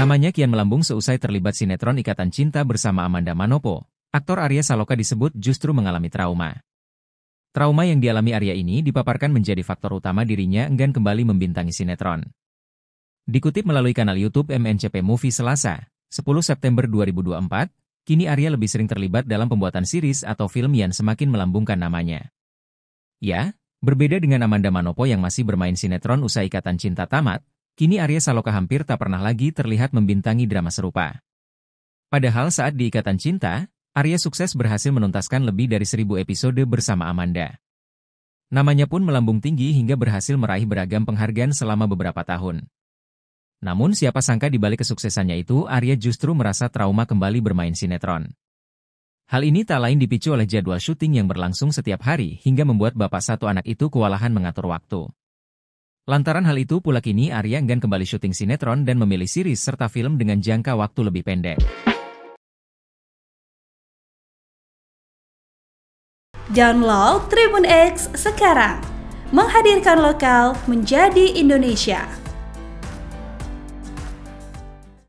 Namanya kian melambung seusai terlibat sinetron Ikatan Cinta bersama Amanda Manopo. Aktor Arya Saloka disebut justru mengalami trauma. Trauma yang dialami Arya ini dipaparkan menjadi faktor utama dirinya enggan kembali membintangi sinetron. Dikutip melalui kanal YouTube MNCP Movie Selasa, 10 September 2024, kini Arya lebih sering terlibat dalam pembuatan series atau film yang semakin melambungkan namanya. Ya, berbeda dengan Amanda Manopo yang masih bermain sinetron usai ikatan cinta tamat, Kini Arya Saloka hampir tak pernah lagi terlihat membintangi drama serupa. Padahal saat di Ikatan Cinta, Arya sukses berhasil menuntaskan lebih dari seribu episode bersama Amanda. Namanya pun melambung tinggi hingga berhasil meraih beragam penghargaan selama beberapa tahun. Namun siapa sangka di balik kesuksesannya itu, Arya justru merasa trauma kembali bermain sinetron. Hal ini tak lain dipicu oleh jadwal syuting yang berlangsung setiap hari hingga membuat bapak satu anak itu kewalahan mengatur waktu. Lantaran hal itu pula kini Arya enggan kembali syuting sinetron dan memilih series serta film dengan jangka waktu lebih pendek. Download Tribun X sekarang. Menghadirkan lokal menjadi Indonesia.